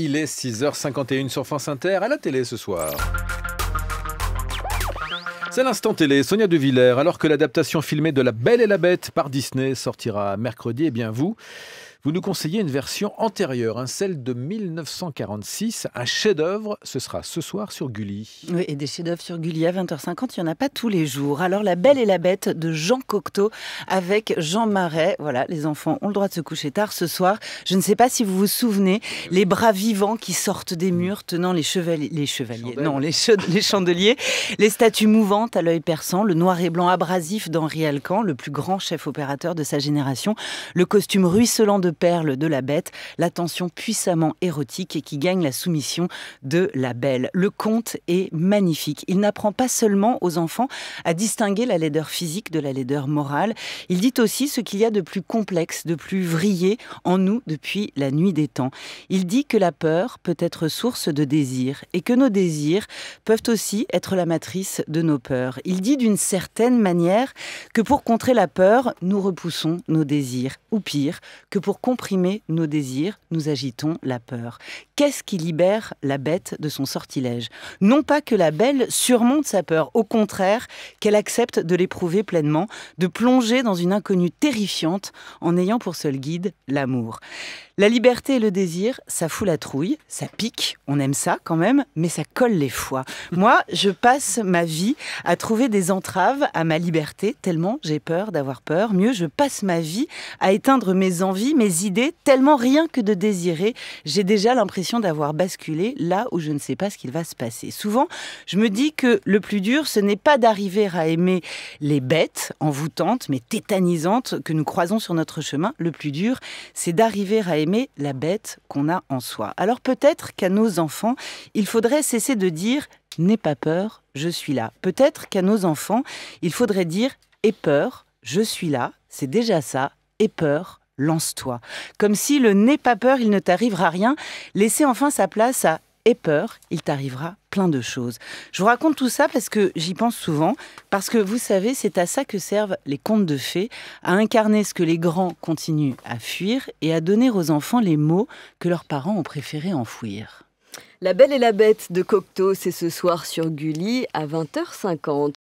Il est 6h51 sur France Inter, à la télé ce soir. C'est l'instant télé, Sonia De alors que l'adaptation filmée de La Belle et la Bête par Disney sortira mercredi, et eh bien vous, vous nous conseillez une version antérieure, hein, celle de 1946, un chef-d'œuvre. Ce sera ce soir sur Gulli. Oui, et des chefs-d'œuvre sur Gulli à 20h50, il n'y en a pas tous les jours. Alors, La Belle et la Bête de Jean Cocteau avec Jean Marais. Voilà, les enfants ont le droit de se coucher tard ce soir. Je ne sais pas si vous vous souvenez, les bras vivants qui sortent des murs tenant les chevaliers, les chevaliers, non, les, les chandeliers, les statues mouvantes à l'œil perçant, le noir et blanc abrasif d'Henri Alcan, le plus grand chef opérateur de sa génération, le costume ruisselant de perle de la bête, l'attention puissamment érotique et qui gagne la soumission de la belle. Le conte est magnifique. Il n'apprend pas seulement aux enfants à distinguer la laideur physique de la laideur morale, il dit aussi ce qu'il y a de plus complexe, de plus vrillé en nous depuis la nuit des temps. Il dit que la peur peut être source de désir et que nos désirs peuvent aussi être la matrice de nos peurs. Il dit d'une certaine manière que pour contrer la peur, nous repoussons nos désirs, ou pire, que pour comprimer nos désirs, nous agitons la peur. Qu'est-ce qui libère la bête de son sortilège Non pas que la belle surmonte sa peur, au contraire, qu'elle accepte de l'éprouver pleinement, de plonger dans une inconnue terrifiante en ayant pour seul guide l'amour. La liberté et le désir, ça fout la trouille, ça pique, on aime ça quand même, mais ça colle les fois. Moi, je passe ma vie à trouver des entraves à ma liberté, tellement j'ai peur d'avoir peur. Mieux, je passe ma vie à éteindre mes envies, idées, tellement rien que de désirer, j'ai déjà l'impression d'avoir basculé là où je ne sais pas ce qu'il va se passer. Souvent, je me dis que le plus dur, ce n'est pas d'arriver à aimer les bêtes envoûtantes mais tétanisantes que nous croisons sur notre chemin. Le plus dur, c'est d'arriver à aimer la bête qu'on a en soi. Alors peut-être qu'à nos enfants, il faudrait cesser de dire N'aie pas peur, je suis là. Peut-être qu'à nos enfants, il faudrait dire Aie peur, je suis là. C'est déjà ça. Aie peur, lance-toi. Comme si le n'aie pas peur, il ne t'arrivera rien. Laissez enfin sa place à aie peur, il t'arrivera plein de choses. Je vous raconte tout ça parce que j'y pense souvent, parce que vous savez, c'est à ça que servent les contes de fées, à incarner ce que les grands continuent à fuir et à donner aux enfants les mots que leurs parents ont préféré enfouir. La Belle et la Bête de Cocteau, c'est ce soir sur Gulli à 20h50.